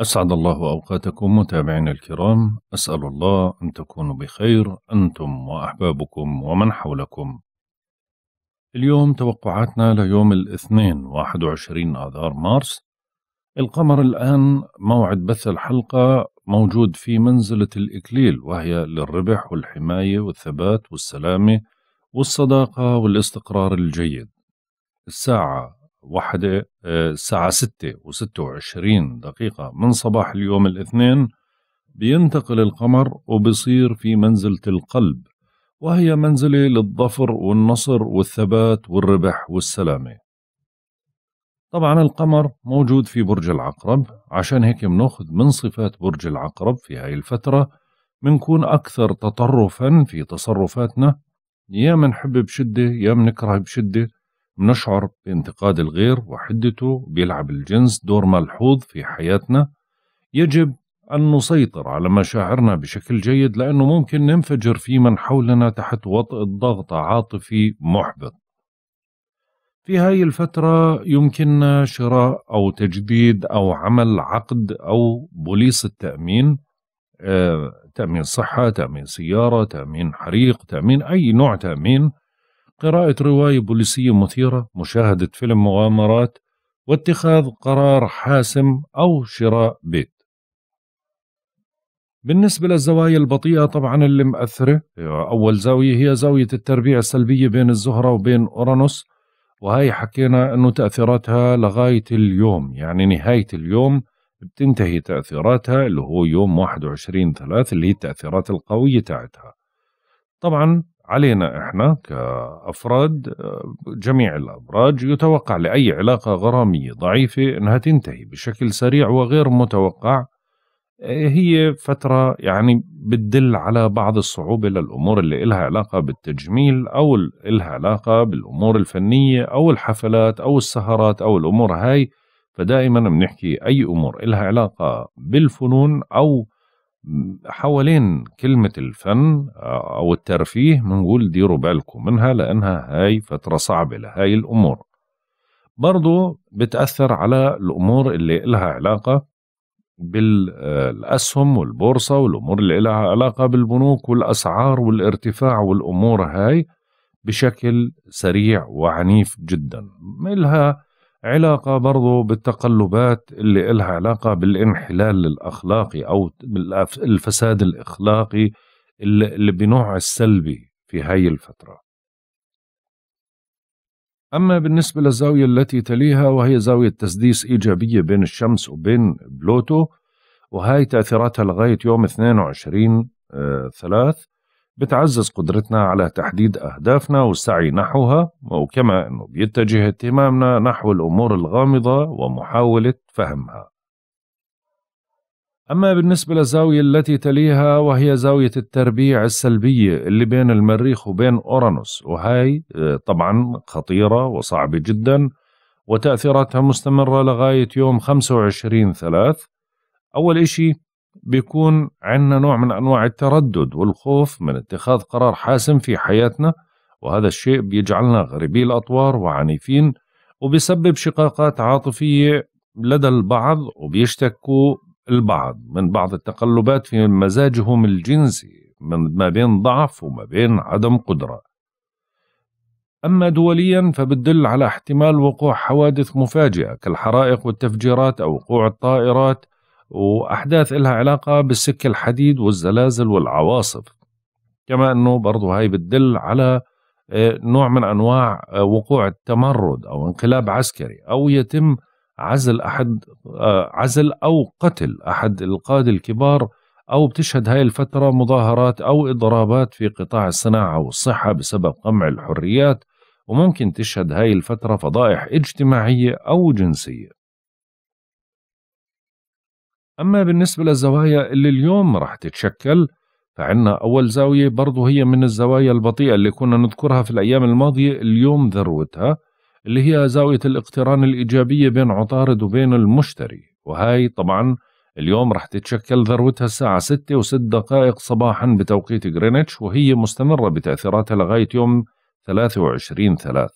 أسعد الله أوقاتكم متابعينا الكرام، أسأل الله أن تكونوا بخير أنتم وأحبابكم ومن حولكم. اليوم توقعاتنا ليوم الاثنين 21 آذار مارس. القمر الآن موعد بث الحلقة موجود في منزلة الإكليل وهي للربح والحماية والثبات والسلامة والصداقة والاستقرار الجيد. الساعة واحدة آه، الساعة ستة وستة وعشرين دقيقة من صباح اليوم الاثنين بينتقل القمر وبصير في منزلة القلب وهي منزلة للظفر والنصر والثبات والربح والسلامة طبعا القمر موجود في برج العقرب عشان هيك بناخذ من صفات برج العقرب في هاي الفترة بنكون أكثر تطرفا في تصرفاتنا يا منحب بشدة يا منكره بشدة بنشعر بانتقاد الغير وحدته بيلعب الجنس دور ملحوظ في حياتنا يجب أن نسيطر على مشاعرنا بشكل جيد لأنه ممكن ننفجر في من حولنا تحت وطأة ضغط عاطفي محبط في هاي الفترة يمكننا شراء أو تجديد أو عمل عقد أو بوليس التأمين آه، تأمين صحة، تأمين سيارة، تأمين حريق، تأمين أي نوع تأمين قراءة رواية بوليسية مثيرة مشاهدة فيلم مغامرات واتخاذ قرار حاسم أو شراء بيت بالنسبة للزوايا البطيئة طبعا اللي مأثرة أول زاوية هي زاوية التربيع السلبية بين الزهرة وبين أورانوس وهي حكينا أنه تأثيراتها لغاية اليوم يعني نهاية اليوم بتنتهي تأثيراتها اللي هو يوم 21 3 اللي هي التأثيرات القوية تاعتها طبعا علينا احنا كافراد آه، جميع الابراج يتوقع لاي علاقه غراميه ضعيفه انها تنتهي بشكل سريع وغير متوقع آه، هي فترة يعني بتدل على بعض الصعوبة للأمور اللي إلها علاقة بالتجميل أو إلها علاقة بالأمور الفنية أو الحفلات أو السهرات أو الأمور هاي فدائما بنحكي أي أمور إلها علاقة بالفنون أو حوالين كلمة الفن آه، أو الترفيه بنقول ديروا بالكم منها لأنها هاي فترة صعبة لهاي الأمور برضو بتأثر على الأمور اللي إلها علاقة بالأسهم آه، والبورصة والأمور اللي إلها علاقة بالبنوك والأسعار والارتفاع والأمور هاي بشكل سريع وعنيف جدا إلها علاقة برضو بالتقلبات اللي إلها علاقة بالانحلال الأخلاقي أو الفساد الأخلاقي اللي بنوع السلبي في هاي الفترة أما بالنسبة للزاوية التي تليها وهي زاوية تسديس إيجابية بين الشمس وبين بلوتو وهي تأثيراتها لغاية يوم 22 آه 3 بتعزز قدرتنا على تحديد أهدافنا والسعي نحوها وكما أنه بيتجه اهتمامنا نحو الأمور الغامضة ومحاولة فهمها أما بالنسبة للزاوية التي تليها وهي زاوية التربيع السلبية اللي بين المريخ وبين أورانوس وهي آه، طبعا خطيرة وصعبة جدا وتأثيراتها مستمرة لغاية يوم 25 ثلاث أول إشي بيكون عندنا نوع من انواع التردد والخوف من اتخاذ قرار حاسم في حياتنا وهذا الشيء بيجعلنا غريبي الاطوار وعنيفين وبيسبب شقاقات عاطفيه لدى البعض وبيشتكوا البعض من بعض التقلبات في مزاجهم الجنسي من ما بين ضعف وما بين عدم قدره أما دوليا فبتدل على احتمال وقوع حوادث مفاجئة كالحرائق والتفجيرات أو وقوع الطائرات وأحداث إلها علاقة بالسكة الحديد والزلازل والعواصف كما أنه برضه هاي بتدل على آه، نوع من أنواع آه، وقوع التمرد أو انقلاب عسكري أو يتم عزل أحد آه، عزل أو قتل أحد القادة الكبار أو بتشهد هاي الفترة مظاهرات أو إضرابات في قطاع الصناعة والصحة بسبب قمع الحريات وممكن تشهد هاي الفترة فضائح اجتماعية أو جنسية أما بالنسبة للزوايا اللي اليوم راح تتشكل فعنا أول زاوية برضو هي من الزوايا البطيئة اللي كنا نذكرها في الأيام الماضية اليوم ذروتها اللي هي زاوية الاقتران الإيجابية بين عطارد وبين المشتري وهاي طبعا اليوم راح تتشكل ذروتها الساعة 6 و6 دقائق صباحا بتوقيت غرينتش وهي مستمرة بتأثيراتها لغاية يوم 23 3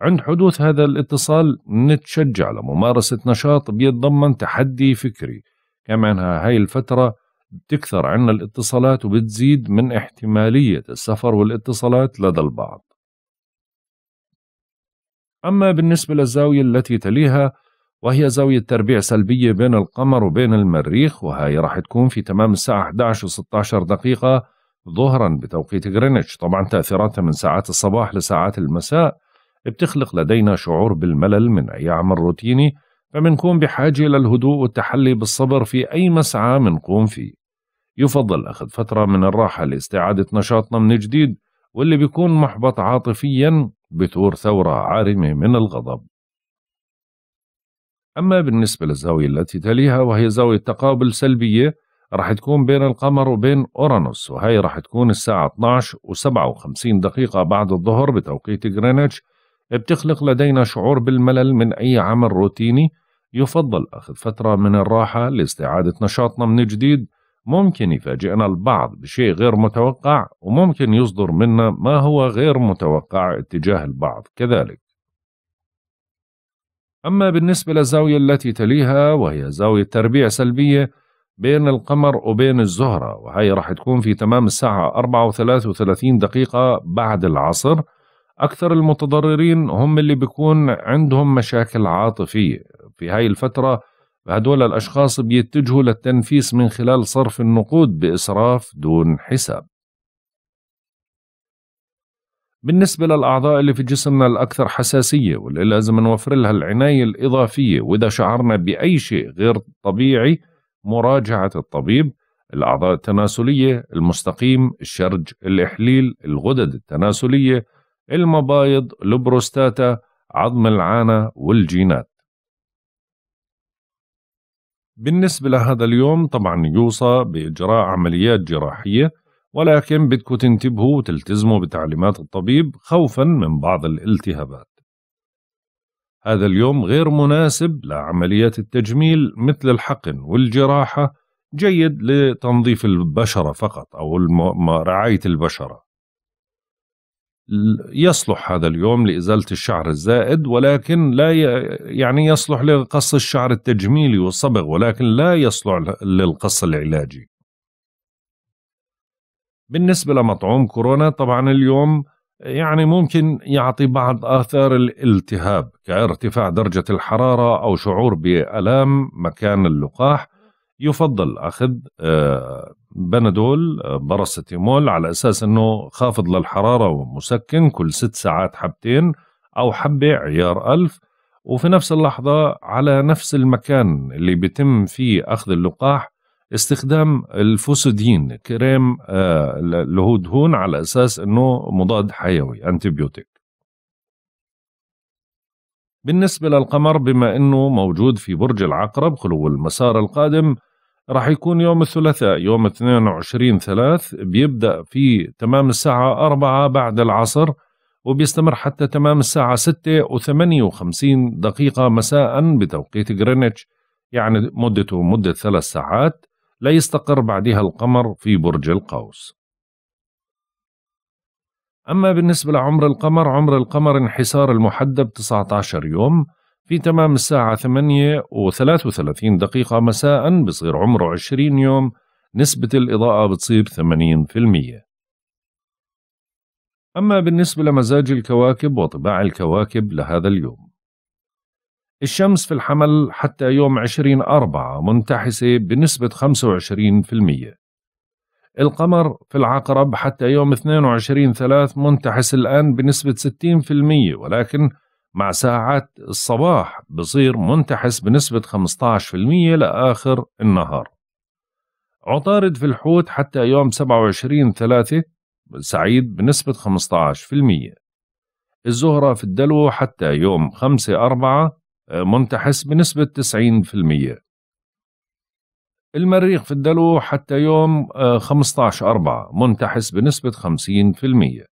عند حدوث هذا الاتصال نتشجع لممارسة نشاط بيتضمن تحدي فكري كمان هاي الفترة بتكثر عنا الاتصالات وبتزيد من احتمالية السفر والاتصالات لدى البعض أما بالنسبة للزاوية التي تليها وهي زاوية تربيع سلبية بين القمر وبين المريخ وهي راح تكون في تمام الساعة 11 و 16 دقيقة ظهرا بتوقيت غرينتش طبعا تأثيراتها من ساعات الصباح لساعات المساء بتخلق لدينا شعور بالملل من أي عمل روتيني فمنكون بحاجة للهدوء والتحلي بالصبر في أي مسعى منقوم فيه يفضل أخذ فترة من الراحة لاستعادة نشاطنا من جديد واللي بيكون محبط عاطفيا بثور ثورة عارمة من الغضب أما بالنسبة للزاوية التي تليها وهي زاوية تقابل سلبية رح تكون بين القمر وبين أورانوس وهي رح تكون الساعة 12 و57 دقيقة بعد الظهر بتوقيت غرينتش بتخلق لدينا شعور بالملل من أي عمل روتيني يفضل أخذ فترة من الراحة لاستعادة نشاطنا من جديد ممكن يفاجئنا البعض بشيء غير متوقع وممكن يصدر منا ما هو غير متوقع اتجاه البعض كذلك أما بالنسبة للزاوية التي تليها وهي زاوية تربيع سلبية بين القمر وبين الزهرة وهي راح تكون في تمام الساعة 34 دقيقة بعد العصر أكثر المتضررين هم اللي بيكون عندهم مشاكل عاطفية في هاي الفترة هدول الأشخاص بيتجهوا للتنفيس من خلال صرف النقود بإسراف دون حساب بالنسبة للأعضاء اللي في جسمنا الأكثر حساسية واللي لازم نوفر لها العناية الإضافية وإذا شعرنا بأي شيء غير طبيعي مراجعة الطبيب الأعضاء التناسلية المستقيم الشرج الإحليل الغدد التناسلية المبايض البروستاتا عظم العانة والجينات بالنسبة لهذا اليوم طبعا يوصى بإجراء عمليات جراحية ولكن بدكم تنتبهوا وتلتزموا بتعليمات الطبيب خوفا من بعض الالتهابات هذا اليوم غير مناسب لعمليات التجميل مثل الحقن والجراحة جيد لتنظيف البشرة فقط أو رعاية البشرة يصلح هذا اليوم لإزالة الشعر الزائد ولكن لا يعني يصلح لقص الشعر التجميلي والصبغ ولكن لا يصلح للقص العلاجي بالنسبة لمطعوم كورونا طبعا اليوم يعني ممكن يعطي بعض آثار الالتهاب كارتفاع درجة الحرارة أو شعور بألام مكان اللقاح يفضل أخذ آه بنادول آه، باراستيمول على اساس انه خافض للحراره ومسكن كل ست ساعات حبتين او حبه عيار ألف وفي نفس اللحظه على نفس المكان اللي بيتم فيه اخذ اللقاح استخدام الفوسودين كريم اللي آه، هو دهون على اساس انه مضاد حيوي انتيبيوتيك بالنسبه للقمر بما انه موجود في برج العقرب خلو المسار القادم راح يكون يوم الثلاثاء يوم 22 3 بيبدأ في تمام الساعة 4 بعد العصر وبيستمر حتى تمام الساعة ستة وثمانية وخمسين دقيقة مساء بتوقيت غرينتش يعني مدته مدة ثلاث ساعات لا يستقر بعدها القمر في برج القوس أما بالنسبة لعمر القمر عمر القمر انحسار المحدب 19 يوم في تمام الساعة 8 و33 دقيقة مساء بصير عمره 20 يوم نسبة الإضاءة بتصير 80% أما بالنسبة لمزاج الكواكب وطباع الكواكب لهذا اليوم الشمس في الحمل حتى يوم 20 4 منتحسة بنسبة 25% القمر في العقرب حتى يوم 22 3 منتحس الآن بنسبة 60% ولكن مع ساعات الصباح بصير منتحس بنسبة 15% لآخر النهار عطارد في الحوت حتى يوم 27 3 سعيد بنسبة 15% الزهرة في الدلو حتى يوم 5 4 منتحس بنسبة 90% المريخ في الدلو حتى يوم 15 4 منتحس بنسبة 50%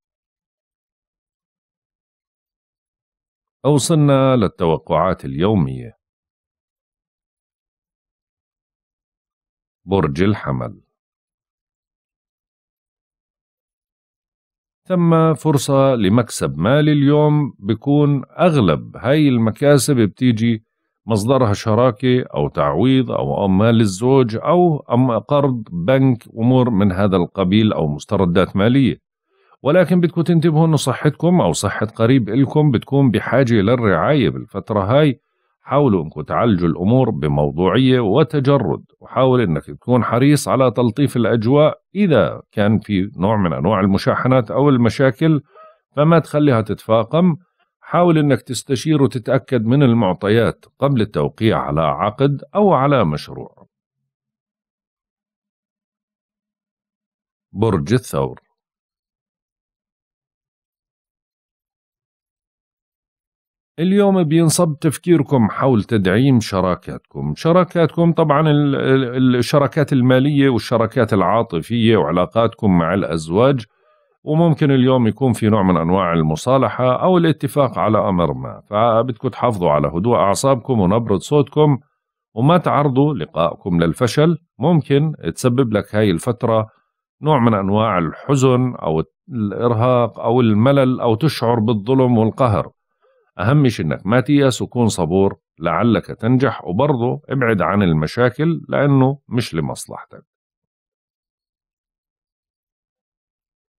أوصلنا للتوقعات اليومية برج الحمل ثم فرصة لمكسب مالي اليوم بكون أغلب هاي المكاسب بتيجي مصدرها شراكة أو تعويض أو مال الزوج أو أم قرض بنك أمور من هذا القبيل أو مستردات مالية ولكن بدكم تنتبهوا انه صحتكم او صحة قريب إلكم بتكون بحاجة للرعاية بالفترة هاي حاولوا انكم تعالجوا الامور بموضوعية وتجرد وحاول انك تكون حريص على تلطيف الاجواء اذا كان في نوع من انواع المشاحنات او المشاكل فما تخليها تتفاقم حاول انك تستشير وتتأكد من المعطيات قبل التوقيع على عقد او على مشروع برج الثور اليوم بينصب تفكيركم حول تدعيم شراكاتكم شراكاتكم طبعا الشراكات المالية والشراكات العاطفية وعلاقاتكم مع الأزواج وممكن اليوم يكون في نوع من أنواع المصالحة أو الاتفاق على أمر ما فبدكم تحافظوا على هدوء أعصابكم ونبرة صوتكم وما تعرضوا لقائكم للفشل ممكن تسبب لك هاي الفترة نوع من أنواع الحزن أو الإرهاق أو الملل أو تشعر بالظلم والقهر أهم شيء إنك ما تيأس وكون صبور لعلك تنجح وبرضه ابعد عن المشاكل لأنه مش لمصلحتك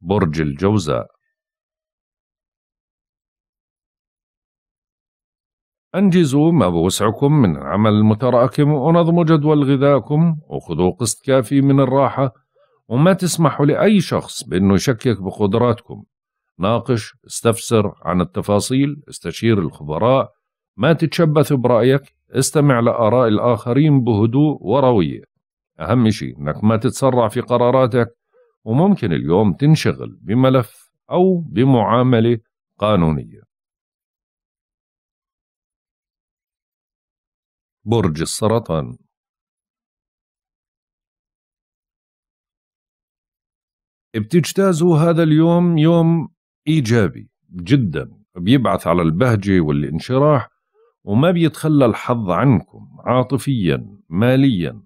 برج الجوزاء أنجزوا ما بوسعكم من عمل متراكم ونظموا جدول غذائكم وخذوا قسط كافي من الراحة وما تسمحوا لأي شخص بأنه يشكك بقدراتكم ناقش استفسر عن التفاصيل استشير الخبراء ما تتشبث برأيك استمع لآراء الآخرين بهدوء وروية أهم شيء أنك ما تتسرع في قراراتك وممكن اليوم تنشغل بملف أو بمعاملة قانونية برج السرطان بتجتازوا هذا اليوم يوم ايجابي جدا بيبعث على البهجه والانشراح وما بيتخلى الحظ عنكم عاطفيا ماليا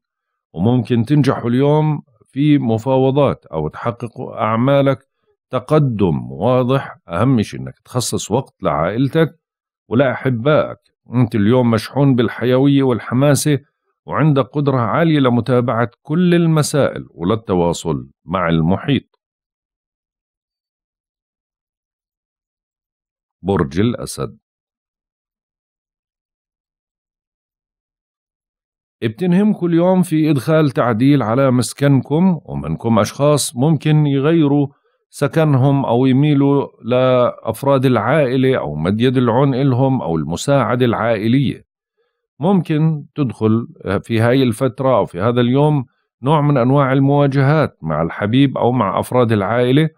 وممكن تنجحوا اليوم في مفاوضات او تحققوا اعمالك تقدم واضح اهم شيء انك تخصص وقت لعائلتك ولاحبائك انت اليوم مشحون بالحيويه والحماسه وعندك قدره عاليه لمتابعه كل المسائل وللتواصل مع المحيط برج الأسد بتنهمكم اليوم في إدخال تعديل على مسكنكم ومنكم أشخاص ممكن يغيروا سكنهم أو يميلوا لأفراد العائلة أو مد يد العون إلهم أو المساعدة العائلية ممكن تدخل في هاي الفترة أو في هذا اليوم نوع من أنواع المواجهات مع الحبيب أو مع أفراد العائلة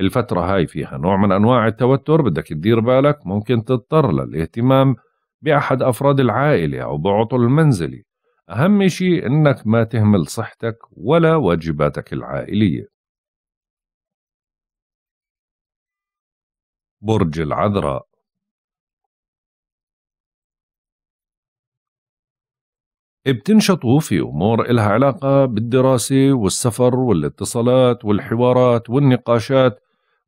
الفترة هاي فيها نوع من أنواع التوتر بدك تدير بالك ممكن تضطر للاهتمام بأحد أفراد العائلة أو بعطل المنزلي أهم شيء أنك ما تهمل صحتك ولا واجباتك العائلية برج العذراء بتنشطوا في أمور إلها علاقة بالدراسة والسفر والاتصالات والحوارات والنقاشات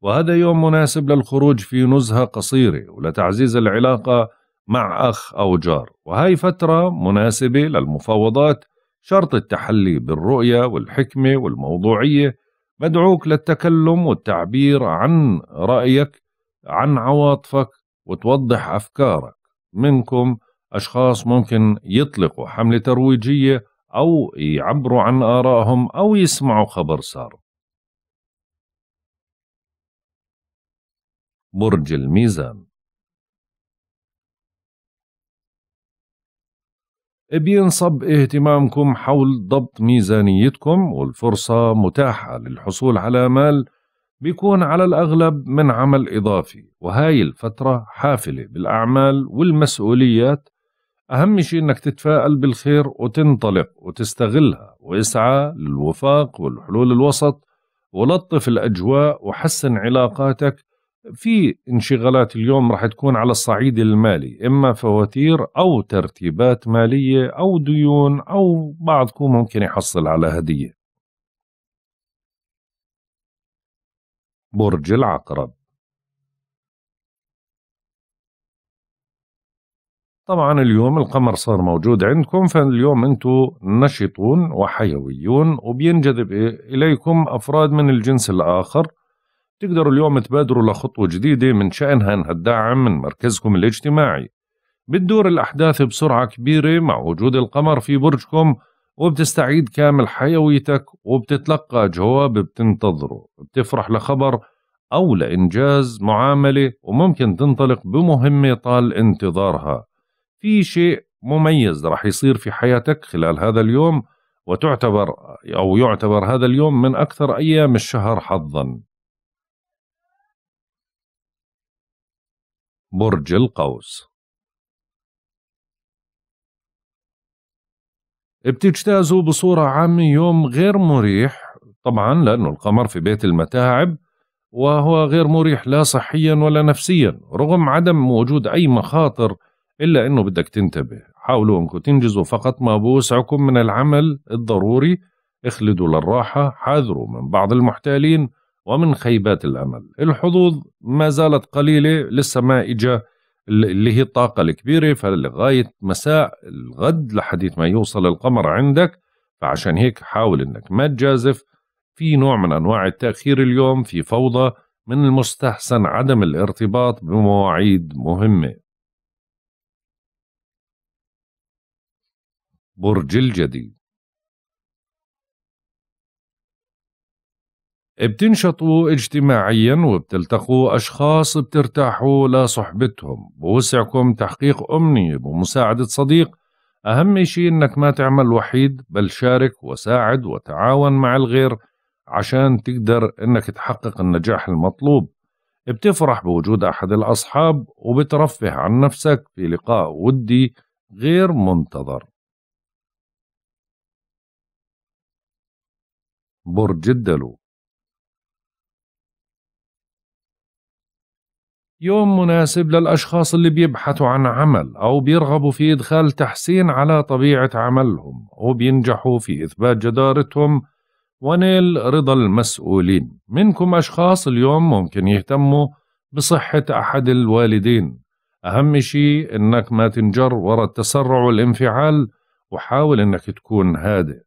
وهذا يوم مناسب للخروج في نزهة قصيرة ولتعزيز العلاقة مع أخ أو جار وهي فترة مناسبة للمفاوضات شرط التحلي بالرؤية والحكمة والموضوعية مدعوك للتكلم والتعبير عن رأيك عن عواطفك وتوضح أفكارك منكم أشخاص ممكن يطلقوا حملة ترويجية أو يعبروا عن آرائهم أو يسمعوا خبر صار برج الميزان بينصب اهتمامكم حول ضبط ميزانيتكم والفرصة متاحة للحصول على مال بيكون على الأغلب من عمل إضافي وهاي الفترة حافلة بالأعمال والمسؤوليات أهم شيء إنك تتفائل بالخير وتنطلق وتستغلها واسعى للوفاق والحلول الوسط ولطف الأجواء وحسن علاقاتك في انشغالات اليوم راح تكون على الصعيد المالي إما فواتير أو ترتيبات مالية أو ديون أو بعضكم ممكن يحصل على هدية برج العقرب طبعا اليوم القمر صار موجود عندكم فاليوم انتم نشطون وحيويون وبينجذب اليكم افراد من الجنس الاخر تقدروا اليوم تبادروا لخطوة جديدة من شأنها أنها تدعم من مركزكم الاجتماعي بتدور الأحداث بسرعة كبيرة مع وجود القمر في برجكم وبتستعيد كامل حيويتك وبتتلقى جواب بتنتظره بتفرح لخبر أو لإنجاز معاملة وممكن تنطلق بمهمة طال انتظارها في شيء مميز راح يصير في حياتك خلال هذا اليوم وتعتبر أو يعتبر هذا اليوم من أكثر أيام الشهر حظا برج القوس بتجتازوا بصورة عامة يوم غير مريح طبعا لأنه القمر في بيت المتاعب وهو غير مريح لا صحيا ولا نفسيا رغم عدم وجود أي مخاطر إلا أنه بدك تنتبه حاولوا أنكم تنجزوا فقط ما بوسعكم من العمل الضروري اخلدوا للراحة حاذروا من بعض المحتالين ومن خيبات الأمل الحظوظ ما زالت قليلة لسه ما إجا اللي هي الطاقة الكبيرة فلغاية مساء الغد لحديث ما يوصل القمر عندك فعشان هيك حاول انك ما تجازف في نوع من انواع التأخير اليوم في فوضى من المستحسن عدم الارتباط بمواعيد مهمة برج الجدي بتنشطوا اجتماعيا وبتلتقوا أشخاص بترتاحوا لصحبتهم بوسعكم تحقيق أمنية بمساعدة صديق أهم شيء إنك ما تعمل وحيد بل شارك وساعد وتعاون مع الغير عشان تقدر إنك تحقق النجاح المطلوب بتفرح بوجود أحد الأصحاب وبترفه عن نفسك في لقاء ودي غير منتظر برج الدلو يوم مناسب للأشخاص اللي بيبحثوا عن عمل أو بيرغبوا في إدخال تحسين على طبيعة عملهم وبينجحوا في إثبات جدارتهم ونيل رضا المسؤولين منكم أشخاص اليوم ممكن يهتموا بصحة أحد الوالدين أهم شيء أنك ما تنجر وراء التسرع والانفعال وحاول أنك تكون هادئ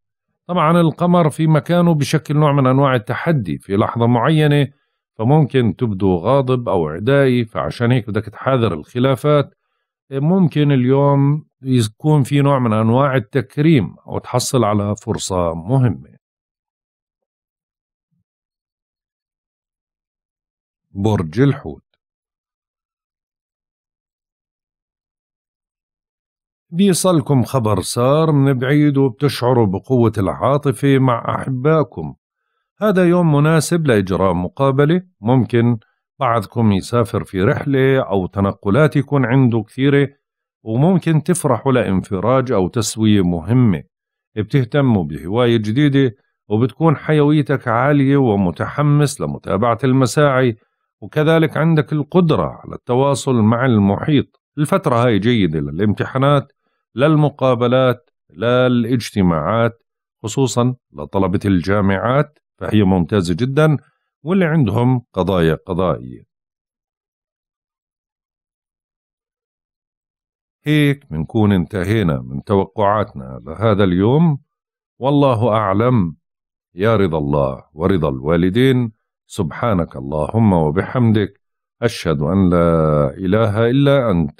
طبعا القمر في مكانه بشكل نوع من أنواع التحدي في لحظة معينة فممكن تبدو غاضب أو عدائي فعشان هيك بدك تحاذر الخلافات ممكن اليوم يكون في نوع من أنواع التكريم أو تحصل على فرصة مهمة برج الحوت بيصلكم خبر سار من بعيد وبتشعروا بقوة العاطفة مع أحبائكم هذا يوم مناسب لإجراء مقابلة ممكن بعضكم يسافر في رحلة أو تنقلات يكون عنده كثيرة وممكن تفرحوا لانفراج أو تسوية مهمة بتهتموا بهواية جديدة وبتكون حيويتك عالية ومتحمس لمتابعة المساعي وكذلك عندك القدرة على التواصل مع المحيط الفترة هاي جيدة للامتحانات لا المقابلات لا الاجتماعات خصوصا لطلبة الجامعات فهي ممتازة جدا واللي عندهم قضايا قضائية هيك بنكون انتهينا من توقعاتنا لهذا اليوم والله أعلم يا رضا الله ورضا الوالدين سبحانك اللهم وبحمدك أشهد أن لا إله إلا أنت